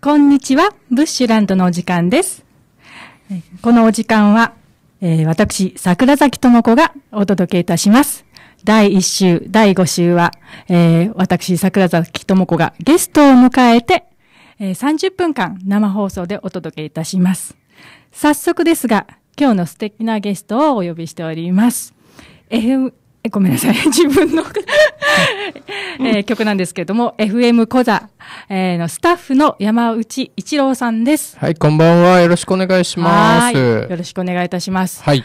こんにちは、ブッシュランドのお時間です。このお時間は、えー、私、桜崎智子がお届けいたします。第1週、第5週は、えー、私、桜崎智子がゲストを迎えて、えー、30分間生放送でお届けいたします。早速ですが、今日の素敵なゲストをお呼びしております。ごめんなさい。自分のえー、曲なんですけれども、FM コザ、えー、のスタッフの山内一郎さんです。はい、こんばんは。よろしくお願いします。よろしくお願いいたします。はい。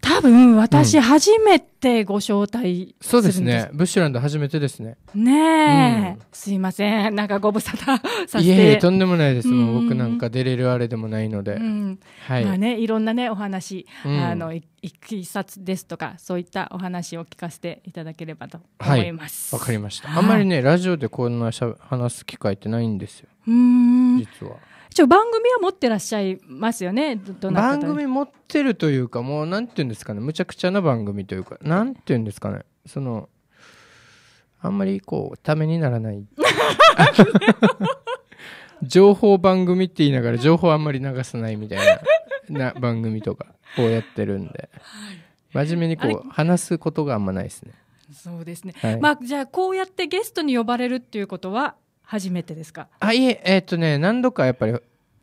多分私初めてご招待するんです、うん、そうですね。ブッシュランド初めてですね。ねえ、うん、すいません。なんかご無沙汰させて。いえいえ、とんでもないです。もう僕なんか出れるあれでもないので。うん、はい。まあね、いろんなね、お話、あの、いきさつですとか、そういったお話を聞かせていただければと思います。わ、はい、かりました。あんまりね、ラジオでこんなしゃ話す機会ってないんですよ。うん。実は。一応番組は持ってらっしゃいますよね番組持ってるというかもうなんていうんですかねむちゃくちゃな番組というかなんていうんですかねそのあんまりこうためにならない 情報番組って言いながら情報あんまり流さないみたいなな番組とかをやってるんで真面目にこう話すことがあんまないですね。そうですね、はい、まあじゃあこうやってゲストに呼ばれるっていうことは初めてですかあいええー、っとね何度かやっぱり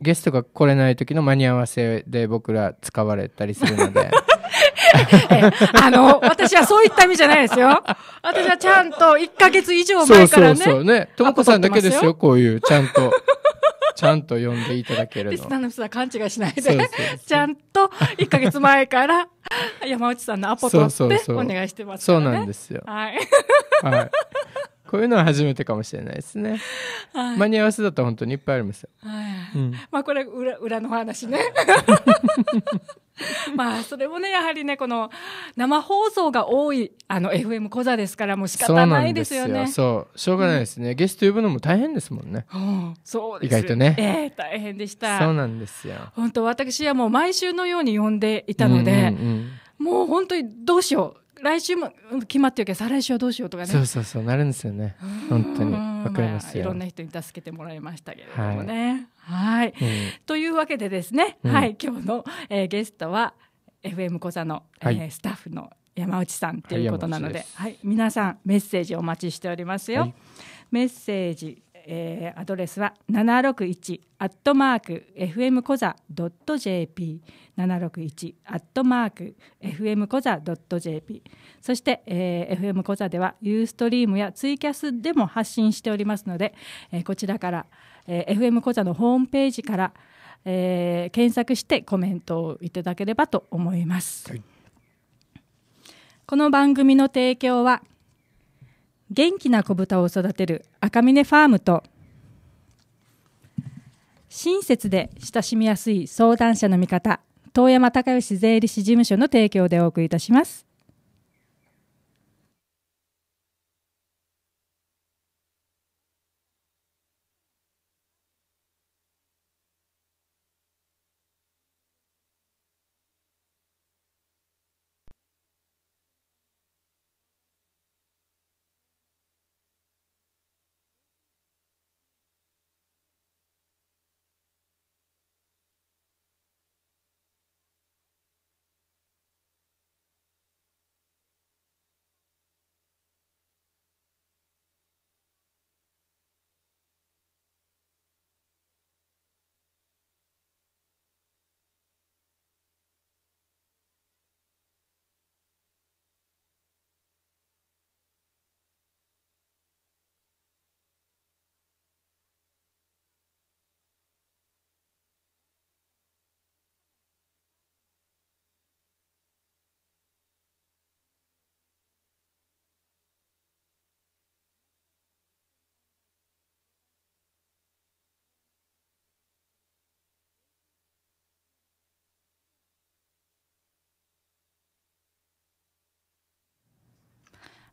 ゲストが来れない時の間に合わせで僕ら使われたりするので。あの、私はそういった意味じゃないですよ。私はちゃんと1ヶ月以上前からね。そうそうそうね。ともこさんだけですよ、こういう、ちゃんと。ちゃんと呼んでいただけるの。リスナーの人は勘違いしないで、ちゃんと1ヶ月前から山内さんのアポ取ってお願いしてますそうなんですよ。はい。はい。こういうのは初めてかもしれないですね。はい、間に合わせだと本当にいっぱいありますよ。はいうん、まあこれ裏裏の話ね。まあそれもねやはりねこの生放送が多いあの FM 小座ですからもう仕方ないですよね。そうしょうがないですね、うん、ゲスト呼ぶのも大変ですもんね。うん、そうです意外とね。えー、大変でした。そうなんですよ。本当私はもう毎週のように呼んでいたので、うんうんうん、もう本当にどうしよう。来週も決まってるけど再来週はどうしようとかねそうそうそうなるんですよね本当にわかりますいろんな人に助けてもらいましたけれどもねはいというわけでですね、はい今日の、えー、ゲストは FM 小座の、はえスタッフの山内さんということなので、はい皆さんメッセージお待ちしておりますよ、メッセージえー、アドレスは七六一アットマーク FM コザドット .jp 七六一アットマーク FM コザドット .jp そして、えー、FM コザではユーストリームやツイキャスでも発信しておりますので、えー、こちらから、えー、FM コザのホームページから、えー、検索してコメントをいただければと思います、はい、この番組の提供は「元気な子豚を育てる赤峰ファームと親切で親しみやすい相談者の味方遠山隆義税理士事務所の提供でお送りいたします。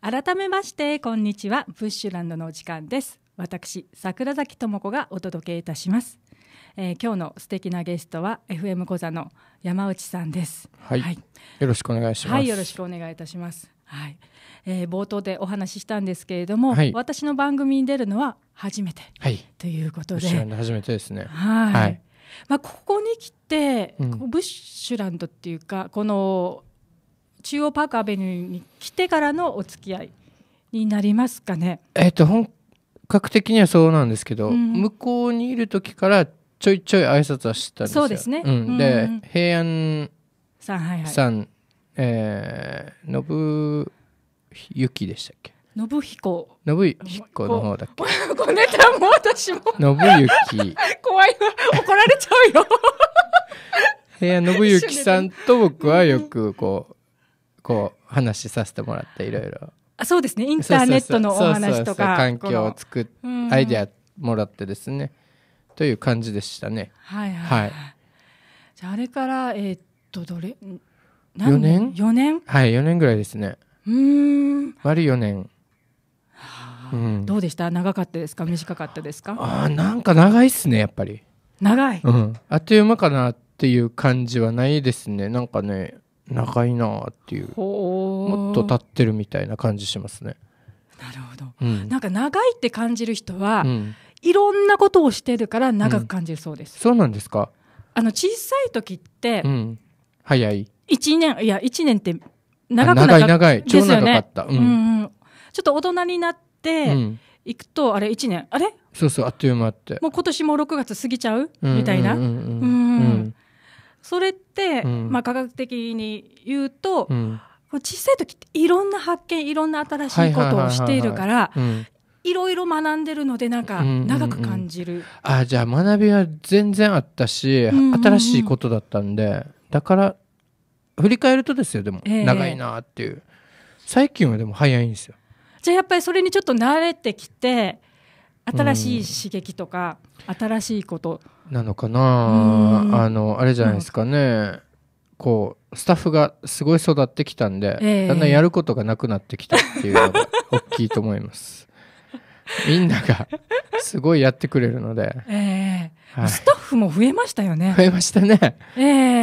改めましてこんにちはブッシュランドのお時間です私桜崎智子がお届けいたします、えー、今日の素敵なゲストは FM 小座の山内さんです、はい、はい、よろしくお願いしますはいよろしくお願いいたしますはい、えー、冒頭でお話ししたんですけれども、はい、私の番組に出るのは初めて、はい、ということで初めてですねはいまあ、ここに来て、うん、ブッシュランドっていうかこの中央パークアベニューに来てからのお付き合いになりますかね。えっと本格的にはそうなんですけど、うん、向こうにいる時からちょいちょい挨拶はしてたんですよ。そうですね。うん、で、うん平安さん、はいはい、えー、信行でしたっけ信彦信彦の方だっけご ネタも私も信行 怖いわ怒られちゃうよ 平安信行さんと僕はよくこう、こう話させてもらっていろいろあそうですねインターネットのお話とか環境を作っアイデアもらってですねという感じでしたねはいはい、はい、じゃああれからえー、っとどれ4年 ?4 年はい4年ぐらいですねうん割4年うん、どうでした長かったですか短かったですかあなんか長いっすねやっぱり長い、うん、あっという間かなっていう感じはないですねなんかね長いなっていうもっと立ってるみたいな感じしますね。なるほど、うん、なんか長いって感じる人は、うん、いろんなことをしてるから長く感じるそうです。うん、そうなんですかあの小さい時って、早い1年いや1年って長くな長い長い、長かった、うん、ちょっと大人になっていくと、あれ1年あれそうそうあっという間ってもう今年も6月過ぎちゃうみたいなうんそれって、うん、まあ、科学的に言うと、うん、小さい時っていろんな発見いろんな新しいことをしているからいろいろ学んでるのでなんか長く感じる、うんうんうん、あじゃあ学びは全然あったし、うんうんうん、新しいことだったんでだから振り返るとですよでも、えー、長いなっていう最近はでも早いんですよじゃあやっぱりそれにちょっと慣れてきて新しい刺激とか、うん、新しいことなのかなあのあれじゃないですかねこうスタッフがすごい育ってきたんで、えー、だんだんやることがなくなってきたっていうのが 大きいと思いますみんながすごいやってくれるので、えーはい、スタッフも増えましたよね増えましたね、え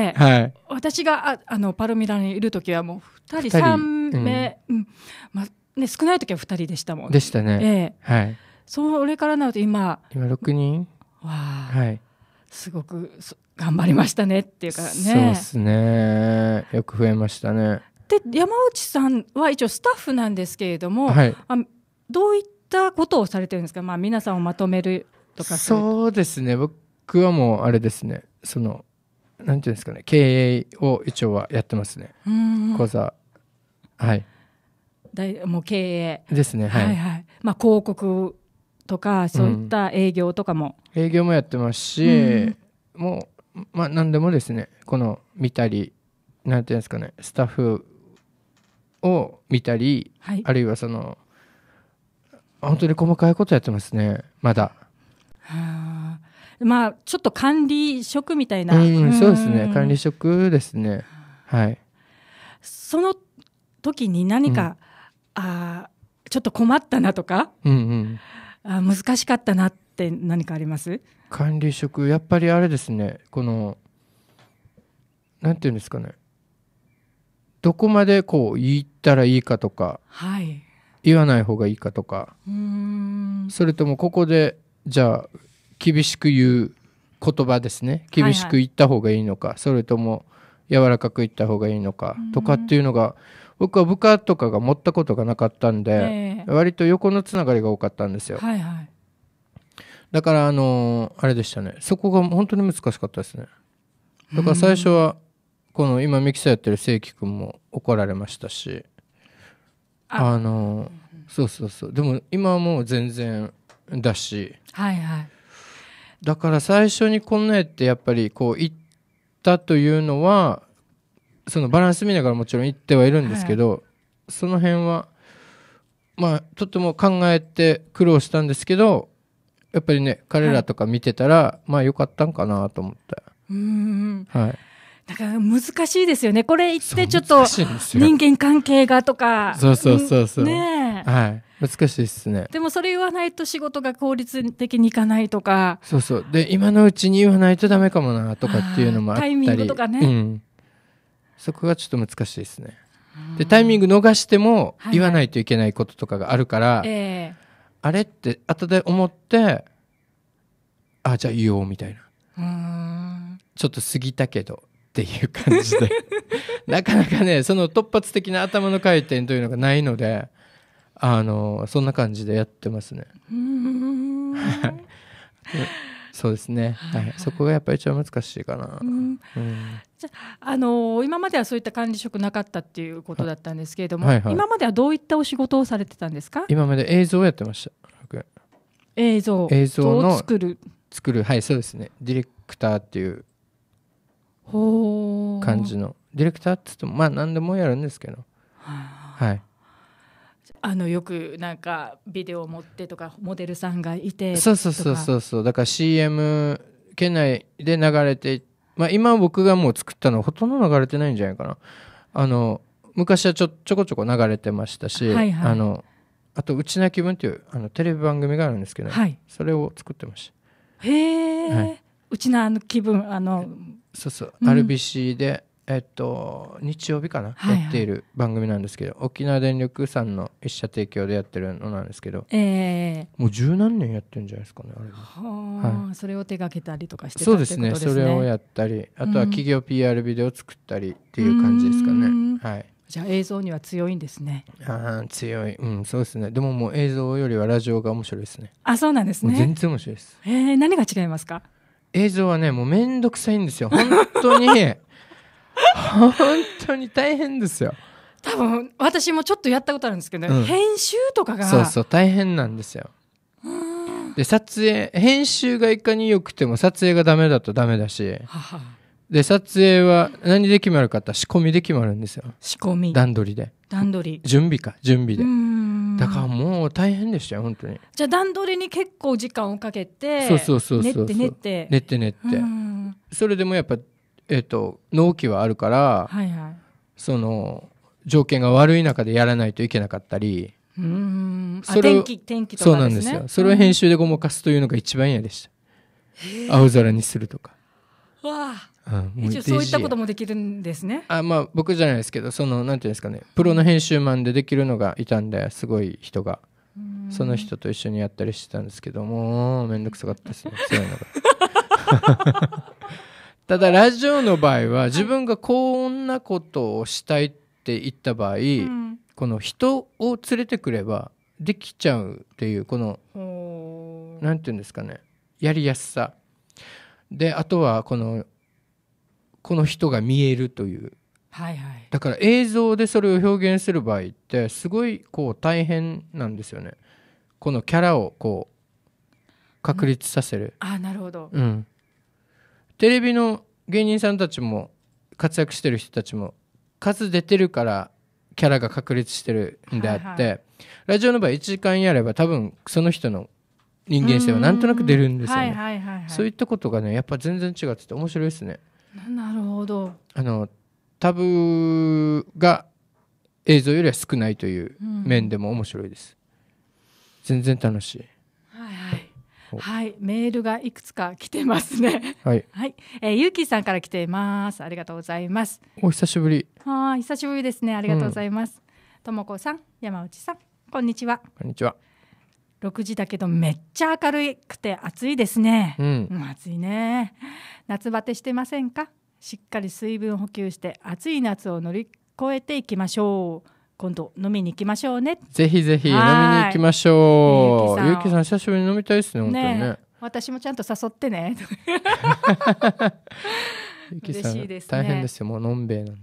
ーはい、私がああのパルミラにいる時はもう2人3名、うん、うん、まあね、少ない時は2人でしたもんでしたね、えーはいそれからなると今今6人わあ、はい、すごく頑張りましたねっていうかねそうですねよく増えましたねで山内さんは一応スタッフなんですけれども、はい、あどういったことをされてるんですか、まあ、皆さんをまとめるとかそうですね僕はもうあれですねそのなんていうんですかね経営を一応はやってますね講座はいだいもう経営ですねはい、はいはい、まあ広告とかそういった営業とかも、うん、営業もやってますし、うん、もうまあ何でもですねこの見たりなんていうんですかねスタッフを見たり、はい、あるいはその本当に細かいことやってますねまだ。はあまあちょっと管理職みたいな、うん、そうですね管理職ですねはいその時に何か、うん、あちょっと困ったなとか、うんうんあ難しかったなって何かあります管理職やっぱりあれですねこのなんていうんですかねどこまでこう言ったらいいかとか、はい、言わない方がいいかとかそれともここでじゃあ厳しく言う言葉ですね厳しく言った方がいいのか、はいはい、それとも柔らかく言った方がいいのかとかっていうのが僕は部下とかが持ったことがなかったんで、えー、割と横のつながりが多かったんですよ。はいはい、だから、あのー、あれでしたね。そこが本当に難しかったですね。だから最初は、この今ミキサーやってる正く君も怒られましたし、あ、あのー、そうそうそう。でも今はもう全然だし、はいはい。だから最初にこんなやってやっぱりこう行ったというのはそのバランス見ながらもちろん行ってはいるんですけど、はい、その辺はまあとても考えて苦労したんですけどやっぱりね彼らとか見てたら、はい、まあよかったんかなと思ってうんはいだから難しいですよねこれ言ってちょっと人間関係がとかそうそうそうそうねはい難しいですねでもそれ言わないと仕事が効率的にいかないとかそうそうで今のうちに言わないとダメかもなとかっていうのもあったりタイミングとかね、うんそこがちょっと難しいですね。でタイミング逃しても言わないといけないこととかがあるから、はいはい、あれって後で思ってあじゃあ言おうみたいなちょっと過ぎたけどっていう感じで なかなかねその突発的な頭の回転というのがないのであのそんな感じでやってますね。そうですね、はい、そこがやっぱり一番難しいかな、うんうん、じゃあのー、今まではそういった管理職なかったっていうことだったんですけれども、はいはい、今まではどういったお仕事をされてたんですか今まで映像をやってました映像映像作る作るはいそうですねディレクターっていう感じのディレクターっつってもまあ何でもやるんですけどはいあのよくなんかビデオを持ってとかモデルさんがいてそうそうそうそうそうだから CM 県内で流れてまあ今僕がもう作ったのほとんど流れてないんじゃないかなあの昔はちょちょこちょこ流れてましたし、はいはい、あのあと「うちな気分」っていうあのテレビ番組があるんですけど、はい、それを作ってましたへえ、はい、うちな気分あのそうそう、うん、RBC でえっと、日曜日かな、はいはい、やっている番組なんですけど沖縄電力さんの一社提供でやってるのなんですけど、えー、もう十何年やってるんじゃないですかねあれは、はい、それを手がけたりとかして、ね、そうですねそれをやったりあとは企業 PR ビデオを作ったりっていう感じですかね、はい、じゃあ映像には強いんですね。ああ強い、うんそうですね。でももう映像よりはラジオが面白いですね。あそうなんですね。全然面白いです。ええー、何が違いますか。映像はねもうめんくさいんですよ本当に 本当に大変ですよ多分私もちょっとやったことあるんですけど、ねうん、編集とかがそうそう大変なんですよで撮影編集がいかに良くても撮影がダメだとダメだしで撮影は何で決まるかって仕込みで決まるんですよ仕込み段取りで段取り準備か準備でだからもう大変でしたよ本当にじゃあ段取りに結構時間をかけてそうそうそうそう練って練って練って練ってそれでもやっぱえっと、納期はあるから、はいはい、その条件が悪い中でやらないといけなかったりうん天気天気とか、ね、そうなんですよそれを編集でごまかすというのが一番嫌でした、うん、青空にするとかわあ、うん、一応そういったこともできるんですねあまあ僕じゃないですけどそのなんていうんですかねプロの編集マンでできるのがいたんですごい人がその人と一緒にやったりしてたんですけども面倒くさかったですねそういうのが。ただラジオの場合は自分がこんなことをしたいって言った場合、この人を連れてくればできちゃうっていうこの何て言うんですかねやりやすさであとはこのこの人が見えるというはいはい、だから映像でそれを表現する場合ってすごいこう大変なんですよねこのキャラをこう確立させる、うん、あなるほど、うん、テレビの芸人さんたちも活躍してる人たちも数出てるからキャラが確立してるんであって、はいはい、ラジオの場合1時間やれば多分その人の人間性はなんとなく出るんですよね。そういったことがねやっぱ全然違ってて面白いですね。なるほどあのタブが映像よりは少ないという面でも面白いです。うん、全然楽しい。はいはいはい、メールがいくつか来てますね。はい、はい、えー、ゆうきさんから来ています。ありがとうございます。お久しぶり。ああ、久しぶりですね。ありがとうございます。ともこさん、山内さん、こんにちは。こんにちは。6時だけどめっちゃ明るくて暑いですね、うん、暑いね夏バテしてませんかしっかり水分補給して暑い夏を乗り越えていきましょう今度飲みに行きましょうねぜひぜひ飲みに行きましょうゆうきさん久しぶりに飲みたいですね本当にね、ね、私もちゃんと誘ってね ゆうきさん、ね、大変ですよもう飲んべえなんで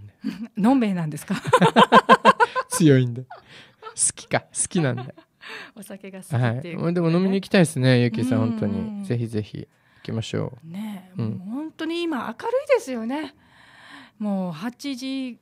の んべえなんですか 強いんで好きか好きなんでお酒が好きっていう、ね、はい、でも飲みに行きたいですねゆうきさん本当にぜひぜひ行きましょうね、うん、う本当に今明るいですよねもう8時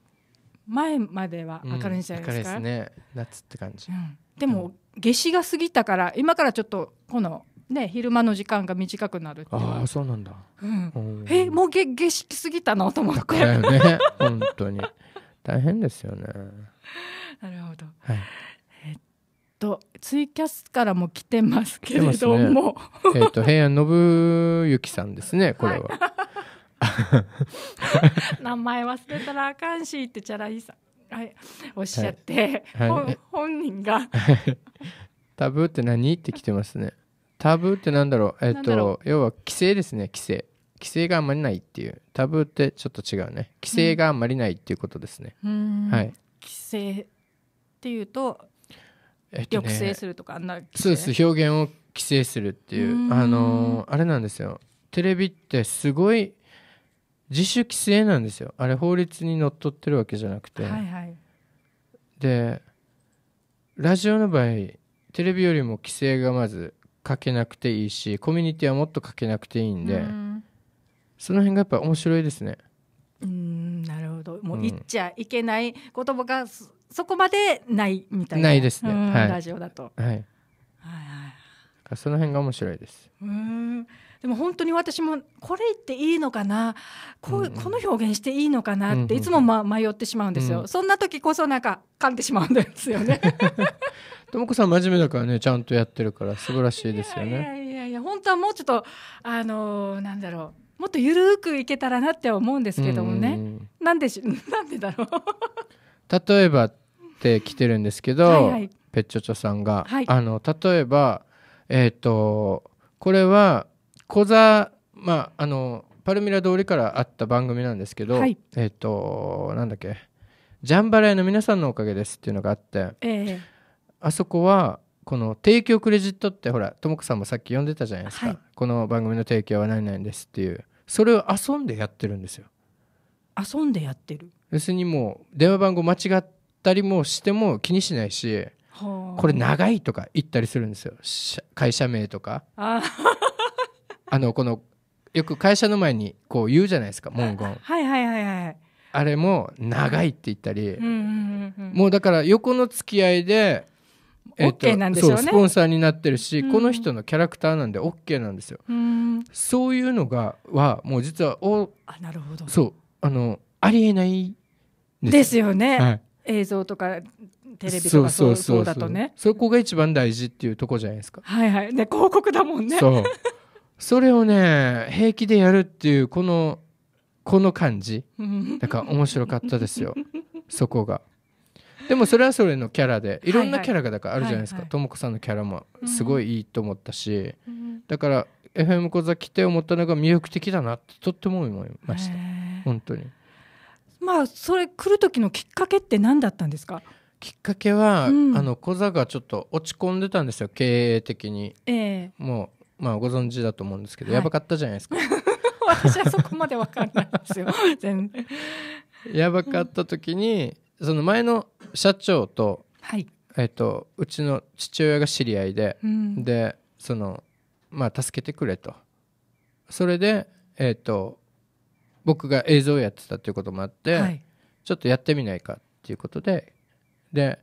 前までは明るいんじゃないですか、うん、ね夏って感じ、うん、でも、夏至が過ぎたから今からちょっとこのね昼間の時間が短くなるああそうなんだ、うん、えもう夏夏至過ぎたのと思ってだよね 本当に大変ですよねなるほど、はい、えっとツイキャスからも来てますけれども、ね、えっと平安信之さんですねこれは、はい 名前忘れたらあかんしってチャラヒさん、はい、おっしゃって、はいはい、本人が タブーって何って来てますねタブーってなんだろうえっ、ー、と要は規制ですね規制規制があんまりないっていうタブーってちょっと違うね規制があんまりないっていうことですね、うん、はい規制っていうと、えっとね、抑制するとかあんなそうです表現を規制するっていうあのあれなんですよテレビってすごい自主規制なんですよあれ法律にのっとってるわけじゃなくて、はいはい、でラジオの場合テレビよりも規制がまずかけなくていいしコミュニティはもっとかけなくていいんで、ん、その辺がやっぱ面白いですね。うんなるほどもう言っちゃいけない言葉がそこまでないみたいなないですね、はい、ラジオだと。はい、はいはい、その辺が面白いです。うんでも本当に私もこれ言っていいのかなこう、この表現していいのかなっていつも、ま、迷ってしまうんですよ、そんな時こそなんか噛んでしまうんですよね。ともこさん真面目だからねちゃんとやってるから素晴らしいですよね。いやいやいや本当はもうちょっとあのー、なんだろうもっとゆるくいけたらなって思うんですけどもね。んなんでし なんでだろう例えばって来てるんですけど、はいはい、ペッチョチョさんが、はい、あの例えばえっ、ー、とこれは小座、まあ、あのパルミラ通りからあった番組なんですけど、はい、えっ、ー、となんだっけジャンバラヤの皆さんのおかげですっていうのがあって、えー、あそこはこの提供クレジットってほらともこさんもさっき呼んでたじゃないですか、はい、この番組の提供は何々ですっていうそれを遊んでやってるんですよ遊んでやってる別にもう電話番号間違ったりもしても気にしないしこれ長いとか言ったりするんですよ会社名とかあのこのよく会社の前にこう言うじゃないですか文言はいはいはいはいあれも長いって言ったり、もうだから横の付き合いで、えー、OK なんですよねスポンサーになってるし、うん、この人のキャラクターなんで OK なんですよ、うん、そういうのがはもう実はおあなるほどそうあのありえないですよね、はい、映像とかテレビとかそうそうだとねそこが一番大事っていうとこじゃないですかはいはいね広告だもんねそうそれをね平気でやるっていうこのこの感じだから面白かったですよそこが。でもそれはそれのキャラでいろんなキャラがだからあるじゃないですかとも子さんのキャラもすごいいいと思ったし、うん、だから FM 小座来て思ったのが魅力的だなってとっても思いました本当にまあそれ来る時のきっかけって何だったんですかきっかけは、うん、あの小座がちょっと落ち込んでたんですよ経営的に、えー、もまあご存知だと思うんですけど、はい、やばかったじゃないですか 私はそこまで分かんないですよ 全然やばかった時に、うん、その前の社長と,、はいえーと、うちの父親が知り合いで、うん、でそのまあ助けてくれとそれでえっ、ー、と僕が映像をやってたっていうこともあって、はい、ちょっとやってみないかっていうことでで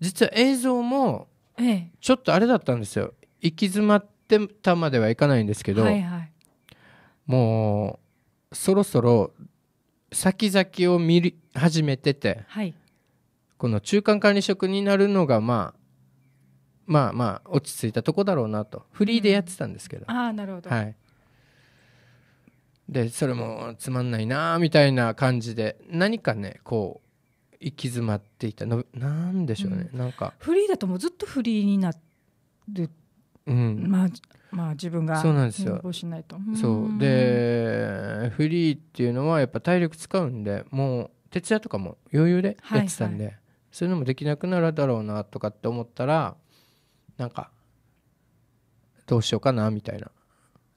実は映像もちょっとあれだったんですよ行き詰まっってたまではいかないんですけど、はいはい、もうそろそろ先々を見始めてて、はい、この中間管理職になるのがまあまあまあ落ち着いたとこだろうなとフリーでやってたんですけど、うん、ああなるほど、はい、でそれもつまんないなみたいな感じで何かねこう行き詰まっていたのなんでしょうね、うん、なんかフリーだともうずっとフリーになるうん、まあまあ自分がそうなんですよそうでフリーっていうのはやっぱ体力使うんでもう徹夜とかも余裕でやってたんで、はいはい、そういうのもできなくなるだろうなとかって思ったらなんかどうしようかなみたいな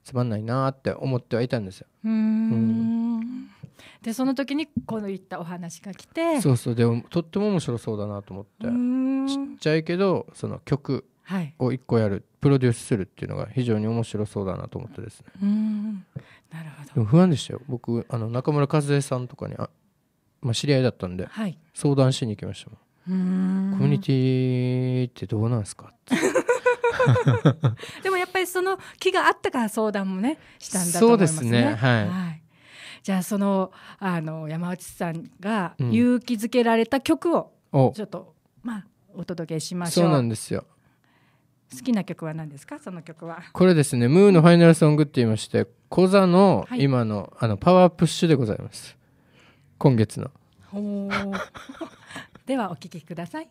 つまんないなって思ってはいたんですよ。うんでその時にこのいったお話が来てそうそうでもとっても面白そうだなと思ってちっちゃいけどその曲を1個やるプロデュースするっていうのが非常に面白そうだなと思ってですねうんなるほど不安でしたよ僕あの中村和恵さんとかにあ、まあ、知り合いだったんで、はい、相談しに行きましたもんコミュニティってどうなんですかって でもやっぱりその気があったから相談もねしたんだと思いますね。そうですねはい、はいじゃあそのあの山内さんが勇気づけられた曲をちょっと、うん、まあお届けしましょう。そうなんですよ。好きな曲は何ですかその曲はこれですね「ムーのファイナルソング」って言いましてコザの今の,、あのパワープッシュでございます今月の ではお聴きください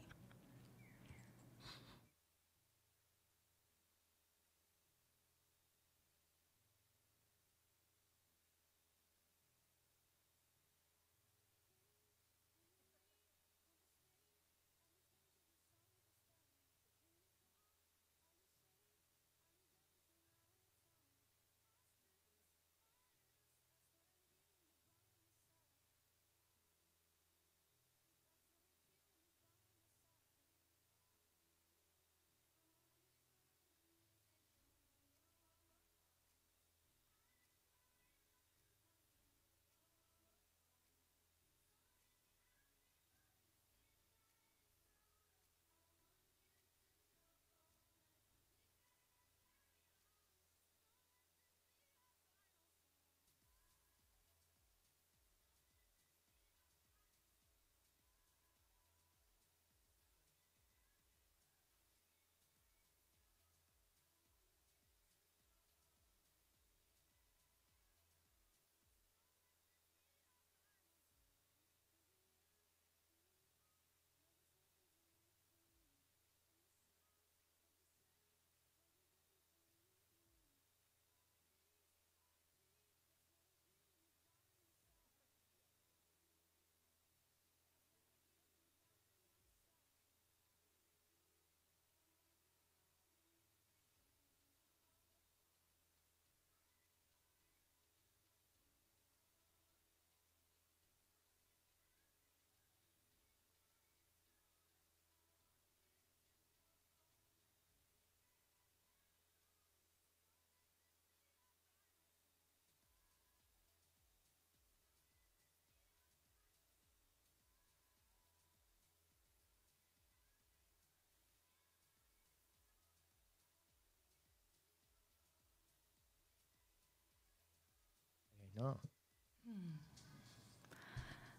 な。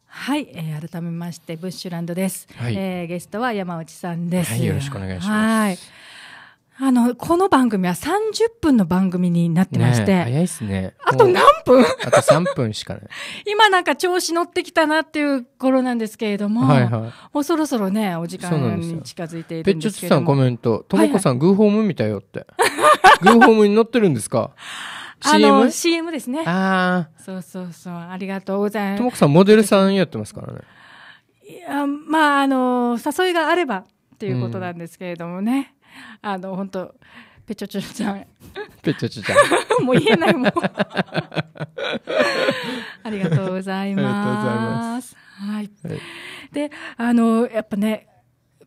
はい、えー、改めましてブッシュランドです、はい、えー、ゲストは山内さんです、はい、よろしくお願いしますあのこの番組は30分の番組になってまして、ね、早いですねあと何分あと3分しかない 今なんか調子乗ってきたなっていう頃なんですけれども、はいはい、もうそろそろねお時間に近づいているんですけどペッチョツさんコメント「ともこさん、はいはい、グーホームみたいよ」ってグーホームに乗ってるんですか CM? CM ですね。ああ。そうそうそう。ありがとうございます。ともこさん、モデルさんやってますからね。いや、まあ、あの、誘いがあればっていうことなんですけれどもね。うん、あの、本当ペチョチョちゃん。ペチョチョちゃん。もう言えないもん。ありがとうございます。はい。で、あの、やっぱね、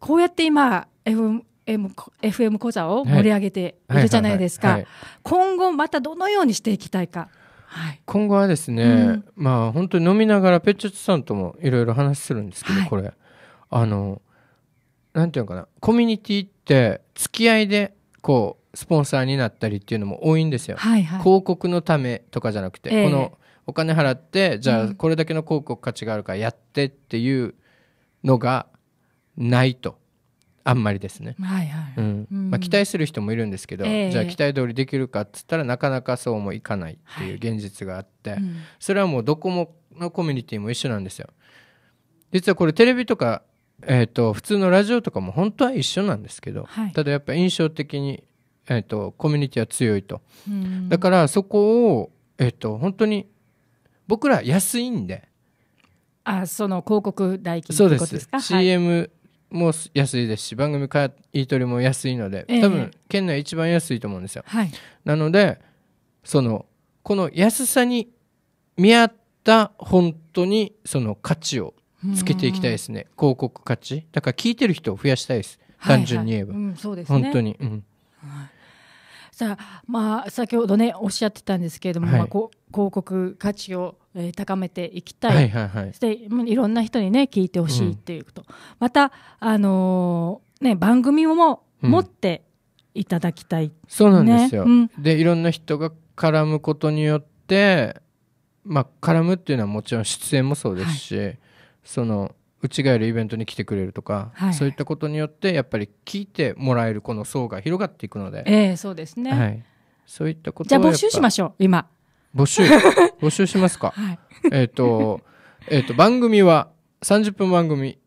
こうやって今、F、M、FM 講座を盛り上げているじゃないですか。今後またどのようにしていきたいか。はい、今後はですね、うん、まあ本当に飲みながらペッチュツさんともいろいろ話するんですけど、はい、これあのなんていうのかなコミュニティって付き合いでこうスポンサーになったりっていうのも多いんですよ。はいはい、広告のためとかじゃなくて、えー、このお金払ってじゃあこれだけの広告価値があるからやってっていうのがないと。あんまりですね、うんまあ、期待する人もいるんですけど、えー、じゃあ期待通りできるかっつったらなかなかそうもいかないっていう現実があって、はい、それはもうどこものコミュニティも一緒なんですよ実はこれテレビとか、えーと、普通のラジオとかも本当は一緒なんですけど、はい、ただやっぱ印象的に、えーと、コミュニティは強いと、だからそこを、えーと、本当に僕ら安いんであその広告代金そうですですか、はい、CM も安いですし番組買い取りも安いので、多分県内一番安いと思うんですよ、なのでそのこの安さに見合った本当にその価値をつけていきたいですね広告価値だから聞いてる人を増やしたいです単純に言えば、はいはいうんね、本当に、うん、さあ、まあ、先ほどねおっしゃってたんですけれども、はい、まあ、こ広告価値を、えー、高めていきたい,、はいはいはい、そしていろんな人にね聞いてほしいっていうこと、うん、また、あのー、ね、番組も持っていただきたい、ねうん、そうなんですよ、うん、でいろんな人が絡むことによって、まあ、絡むっていうのはもちろん出演もそうですし、はい、そのうちがやるイベントに来てくれるとか、はい、そういったことによってやっぱり聞いてもらえるこの層が広がっていくので、えー、そうですね、はい、そういったことじゃあ募集しましょう今募集 募集しますか、はい、えっ、ー、と,、えーと、番組は30分番組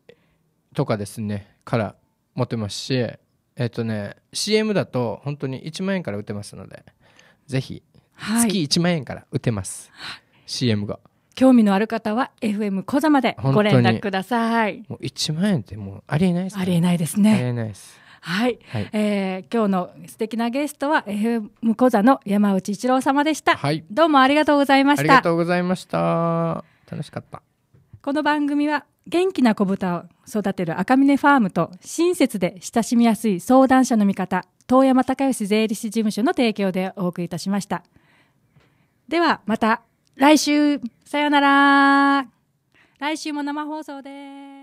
とかですねから持てますしえっ、ー、とね CM だと本当に1万円から打てますのでぜひ月1万円から打てます、はい、CM が。興味のある方は FM 小座までご連絡ください。もう1万円ってもうありえないです、ね、ありえないですね。ありえないです。はい、はい、えー、今日の素敵なゲストは FM 小座の山内一郎様でした、はい、どうもありがとうございましたありがとうございました楽しかったこの番組は元気な子豚を育てる赤嶺ファームと親切で親しみやすい相談者の味方遠山隆義税理士事務所の提供でお送りいたしましたではまた来週、さよなら。来週も生放送です。